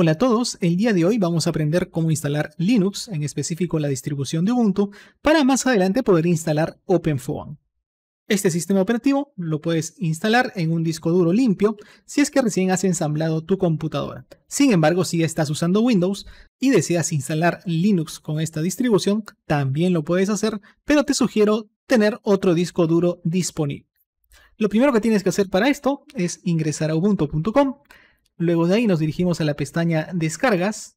Hola a todos, el día de hoy vamos a aprender cómo instalar Linux, en específico la distribución de Ubuntu, para más adelante poder instalar OpenFOAM. Este sistema operativo lo puedes instalar en un disco duro limpio si es que recién has ensamblado tu computadora. Sin embargo, si estás usando Windows y deseas instalar Linux con esta distribución, también lo puedes hacer, pero te sugiero tener otro disco duro disponible. Lo primero que tienes que hacer para esto es ingresar a ubuntu.com Luego de ahí nos dirigimos a la pestaña descargas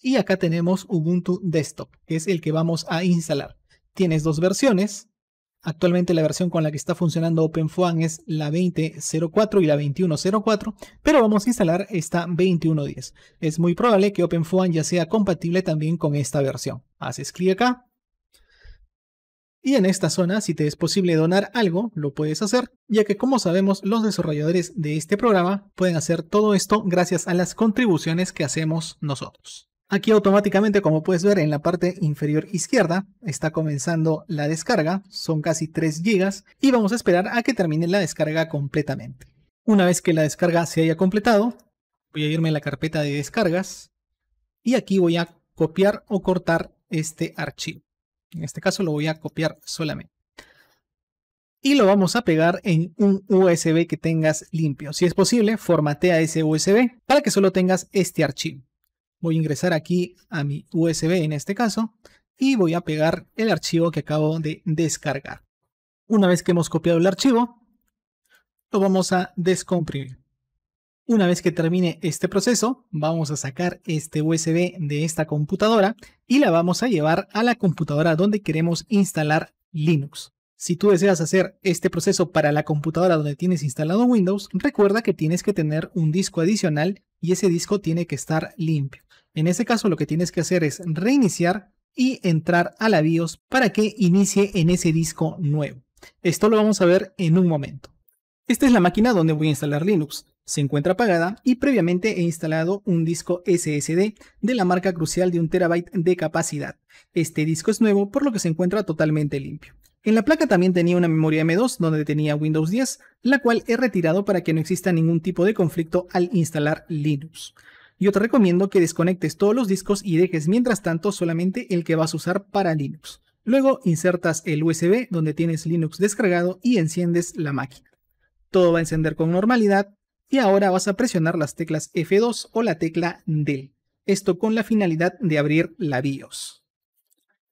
y acá tenemos Ubuntu Desktop, que es el que vamos a instalar. Tienes dos versiones. Actualmente la versión con la que está funcionando OpenFuan es la 20.04 y la 21.04, pero vamos a instalar esta 21.10. Es muy probable que OpenFuan ya sea compatible también con esta versión. Haces clic acá y en esta zona, si te es posible donar algo, lo puedes hacer, ya que como sabemos, los desarrolladores de este programa pueden hacer todo esto gracias a las contribuciones que hacemos nosotros. Aquí automáticamente, como puedes ver en la parte inferior izquierda, está comenzando la descarga, son casi 3 GB, y vamos a esperar a que termine la descarga completamente. Una vez que la descarga se haya completado, voy a irme a la carpeta de descargas, y aquí voy a copiar o cortar este archivo. En este caso lo voy a copiar solamente. Y lo vamos a pegar en un USB que tengas limpio. Si es posible, formatea ese USB para que solo tengas este archivo. Voy a ingresar aquí a mi USB en este caso y voy a pegar el archivo que acabo de descargar. Una vez que hemos copiado el archivo, lo vamos a descomprimir. Una vez que termine este proceso, vamos a sacar este USB de esta computadora y la vamos a llevar a la computadora donde queremos instalar Linux. Si tú deseas hacer este proceso para la computadora donde tienes instalado Windows, recuerda que tienes que tener un disco adicional y ese disco tiene que estar limpio. En ese caso lo que tienes que hacer es reiniciar y entrar a la BIOS para que inicie en ese disco nuevo. Esto lo vamos a ver en un momento. Esta es la máquina donde voy a instalar Linux se encuentra apagada y previamente he instalado un disco SSD de la marca crucial de 1 terabyte de capacidad. Este disco es nuevo por lo que se encuentra totalmente limpio. En la placa también tenía una memoria M2 donde tenía Windows 10, la cual he retirado para que no exista ningún tipo de conflicto al instalar Linux. Yo te recomiendo que desconectes todos los discos y dejes mientras tanto solamente el que vas a usar para Linux. Luego insertas el USB donde tienes Linux descargado y enciendes la máquina. Todo va a encender con normalidad, y ahora vas a presionar las teclas F2 o la tecla DEL, esto con la finalidad de abrir la BIOS.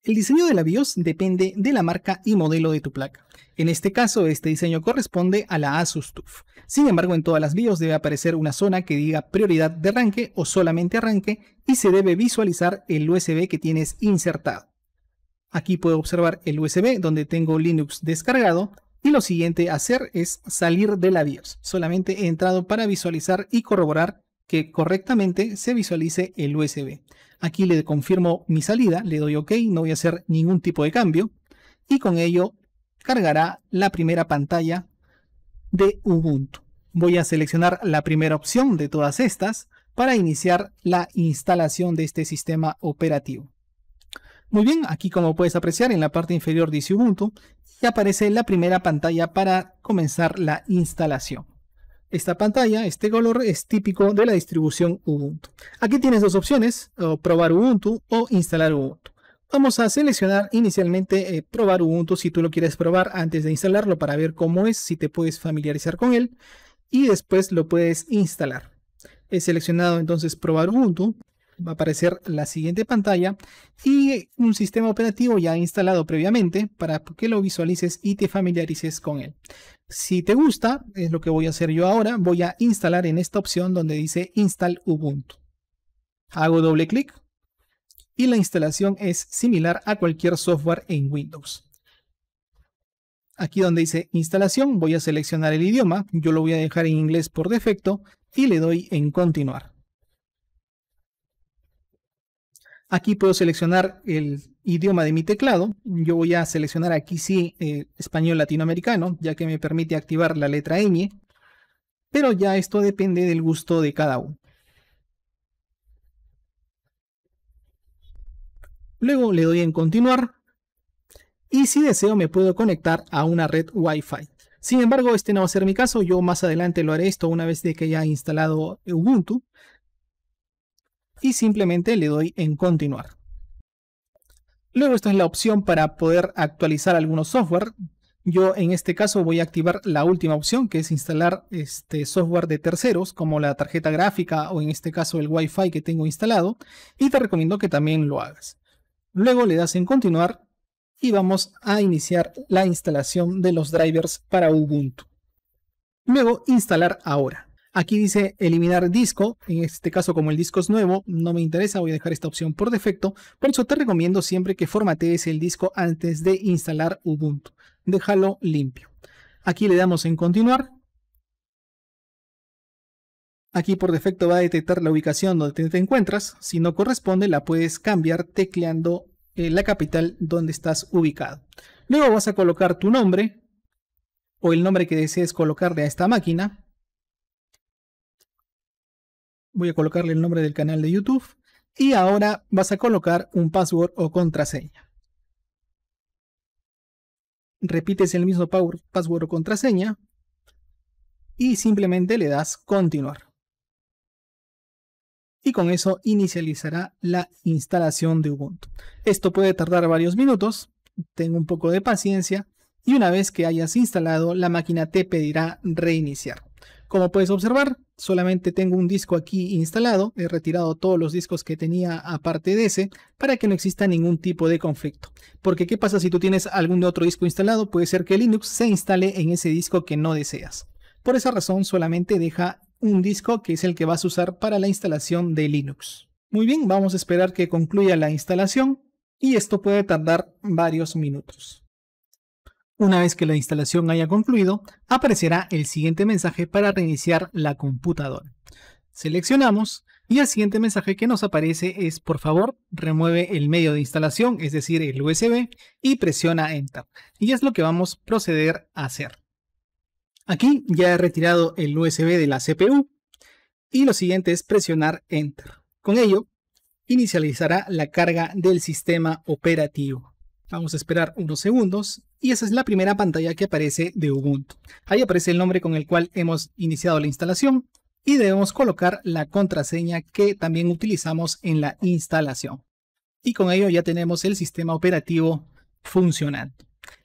El diseño de la BIOS depende de la marca y modelo de tu placa. En este caso, este diseño corresponde a la Asus TUF. Sin embargo, en todas las BIOS debe aparecer una zona que diga prioridad de arranque o solamente arranque y se debe visualizar el USB que tienes insertado. Aquí puedo observar el USB donde tengo Linux descargado y lo siguiente a hacer es salir de la BIOS. Solamente he entrado para visualizar y corroborar que correctamente se visualice el USB. Aquí le confirmo mi salida, le doy OK, no voy a hacer ningún tipo de cambio. Y con ello cargará la primera pantalla de Ubuntu. Voy a seleccionar la primera opción de todas estas para iniciar la instalación de este sistema operativo. Muy bien, aquí como puedes apreciar en la parte inferior dice Ubuntu y aparece la primera pantalla para comenzar la instalación. Esta pantalla, este color, es típico de la distribución Ubuntu. Aquí tienes dos opciones, probar Ubuntu o instalar Ubuntu. Vamos a seleccionar inicialmente eh, probar Ubuntu si tú lo quieres probar antes de instalarlo para ver cómo es, si te puedes familiarizar con él y después lo puedes instalar. He seleccionado entonces probar Ubuntu va a aparecer la siguiente pantalla y un sistema operativo ya instalado previamente para que lo visualices y te familiarices con él. Si te gusta, es lo que voy a hacer yo ahora, voy a instalar en esta opción donde dice Install Ubuntu. Hago doble clic y la instalación es similar a cualquier software en Windows. Aquí donde dice instalación voy a seleccionar el idioma, yo lo voy a dejar en inglés por defecto y le doy en continuar. Aquí puedo seleccionar el idioma de mi teclado. Yo voy a seleccionar aquí sí eh, español latinoamericano, ya que me permite activar la letra ñ. Pero ya esto depende del gusto de cada uno. Luego le doy en continuar. Y si deseo me puedo conectar a una red Wi-Fi. Sin embargo, este no va a ser mi caso. Yo más adelante lo haré esto una vez de que haya instalado Ubuntu y simplemente le doy en continuar. Luego esta es la opción para poder actualizar algunos software. Yo en este caso voy a activar la última opción que es instalar este software de terceros como la tarjeta gráfica o en este caso el Wi-Fi que tengo instalado y te recomiendo que también lo hagas. Luego le das en continuar y vamos a iniciar la instalación de los drivers para Ubuntu. Luego instalar ahora. Aquí dice eliminar disco, en este caso como el disco es nuevo, no me interesa, voy a dejar esta opción por defecto, por eso te recomiendo siempre que formatees el disco antes de instalar Ubuntu, déjalo limpio. Aquí le damos en continuar, Aquí por defecto va a detectar la ubicación donde te encuentras, si no corresponde la puedes cambiar tecleando eh, la capital donde estás ubicado. Luego vas a colocar tu nombre o el nombre que desees colocarle a esta máquina, voy a colocarle el nombre del canal de YouTube y ahora vas a colocar un password o contraseña. Repites el mismo password o contraseña y simplemente le das continuar. Y con eso inicializará la instalación de Ubuntu. Esto puede tardar varios minutos, ten un poco de paciencia y una vez que hayas instalado la máquina te pedirá reiniciar. Como puedes observar, solamente tengo un disco aquí instalado, he retirado todos los discos que tenía aparte de ese para que no exista ningún tipo de conflicto. Porque ¿qué pasa si tú tienes algún otro disco instalado? Puede ser que Linux se instale en ese disco que no deseas. Por esa razón solamente deja un disco que es el que vas a usar para la instalación de Linux. Muy bien, vamos a esperar que concluya la instalación y esto puede tardar varios minutos. Una vez que la instalación haya concluido, aparecerá el siguiente mensaje para reiniciar la computadora. Seleccionamos y el siguiente mensaje que nos aparece es por favor remueve el medio de instalación, es decir, el USB, y presiona Enter. Y es lo que vamos a proceder a hacer. Aquí ya he retirado el USB de la CPU y lo siguiente es presionar Enter. Con ello, inicializará la carga del sistema operativo. Vamos a esperar unos segundos y esa es la primera pantalla que aparece de Ubuntu. Ahí aparece el nombre con el cual hemos iniciado la instalación y debemos colocar la contraseña que también utilizamos en la instalación. Y con ello ya tenemos el sistema operativo funcionando.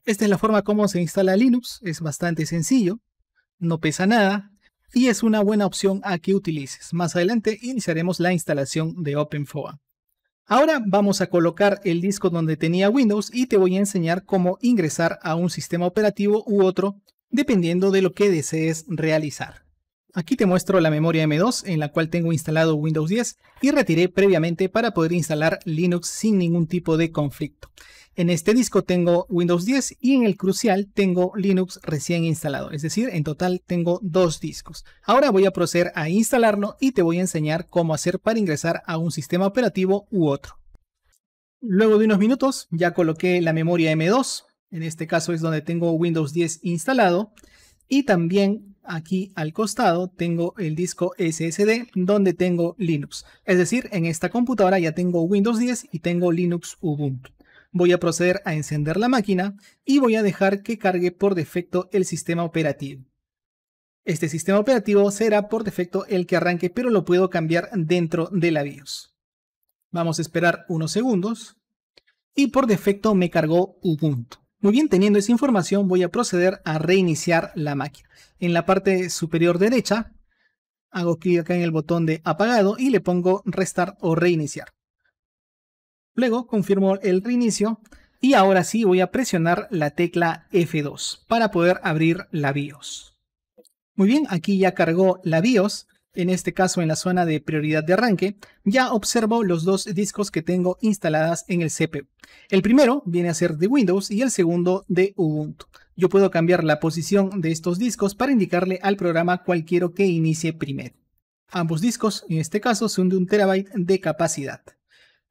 Esta es la forma como se instala Linux, es bastante sencillo, no pesa nada y es una buena opción a que utilices. Más adelante iniciaremos la instalación de OpenFOA. Ahora vamos a colocar el disco donde tenía Windows y te voy a enseñar cómo ingresar a un sistema operativo u otro dependiendo de lo que desees realizar. Aquí te muestro la memoria M2 en la cual tengo instalado Windows 10 y retiré previamente para poder instalar Linux sin ningún tipo de conflicto. En este disco tengo Windows 10 y en el crucial tengo Linux recién instalado, es decir, en total tengo dos discos. Ahora voy a proceder a instalarlo y te voy a enseñar cómo hacer para ingresar a un sistema operativo u otro. Luego de unos minutos ya coloqué la memoria M2, en este caso es donde tengo Windows 10 instalado y también aquí al costado tengo el disco SSD donde tengo Linux. Es decir, en esta computadora ya tengo Windows 10 y tengo Linux Ubuntu. Voy a proceder a encender la máquina y voy a dejar que cargue por defecto el sistema operativo. Este sistema operativo será por defecto el que arranque, pero lo puedo cambiar dentro de la BIOS. Vamos a esperar unos segundos. Y por defecto me cargó Ubuntu. Muy bien, teniendo esa información voy a proceder a reiniciar la máquina. En la parte superior derecha hago clic acá en el botón de apagado y le pongo restar o reiniciar. Luego confirmo el reinicio y ahora sí voy a presionar la tecla F2 para poder abrir la BIOS. Muy bien, aquí ya cargó la BIOS, en este caso en la zona de prioridad de arranque, ya observo los dos discos que tengo instaladas en el CPU. El primero viene a ser de Windows y el segundo de Ubuntu. Yo puedo cambiar la posición de estos discos para indicarle al programa cuál que inicie primero. Ambos discos, en este caso, son de un terabyte de capacidad.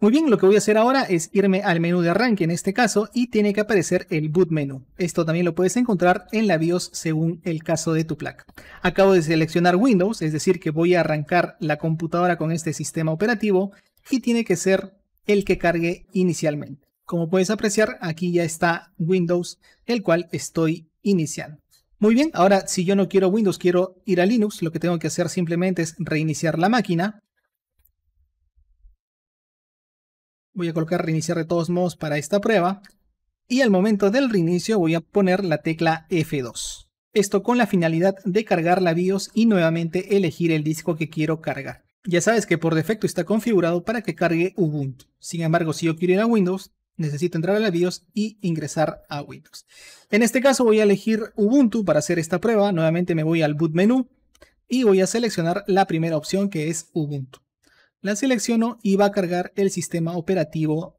Muy bien, lo que voy a hacer ahora es irme al menú de arranque en este caso y tiene que aparecer el boot menú. Esto también lo puedes encontrar en la BIOS según el caso de tu placa. Acabo de seleccionar Windows, es decir que voy a arrancar la computadora con este sistema operativo y tiene que ser el que cargue inicialmente. Como puedes apreciar, aquí ya está Windows, el cual estoy iniciando. Muy bien, ahora si yo no quiero Windows, quiero ir a Linux, lo que tengo que hacer simplemente es reiniciar la máquina Voy a colocar reiniciar de todos modos para esta prueba. Y al momento del reinicio voy a poner la tecla F2. Esto con la finalidad de cargar la BIOS y nuevamente elegir el disco que quiero cargar. Ya sabes que por defecto está configurado para que cargue Ubuntu. Sin embargo, si yo quiero ir a Windows, necesito entrar a la BIOS y ingresar a Windows. En este caso voy a elegir Ubuntu para hacer esta prueba. Nuevamente me voy al boot menu y voy a seleccionar la primera opción que es Ubuntu la selecciono y va a cargar el sistema operativo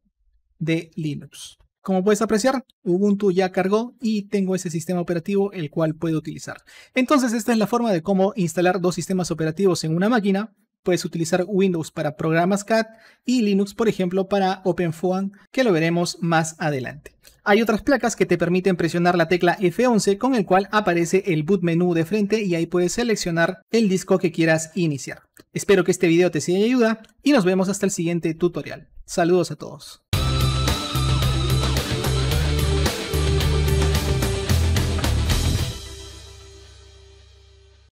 de Linux. Como puedes apreciar, Ubuntu ya cargó y tengo ese sistema operativo el cual puedo utilizar. Entonces esta es la forma de cómo instalar dos sistemas operativos en una máquina. Puedes utilizar Windows para programas CAD y Linux, por ejemplo, para OpenFOAM, que lo veremos más adelante. Hay otras placas que te permiten presionar la tecla F11 con el cual aparece el boot menú de frente y ahí puedes seleccionar el disco que quieras iniciar. Espero que este video te sea de ayuda y nos vemos hasta el siguiente tutorial. Saludos a todos.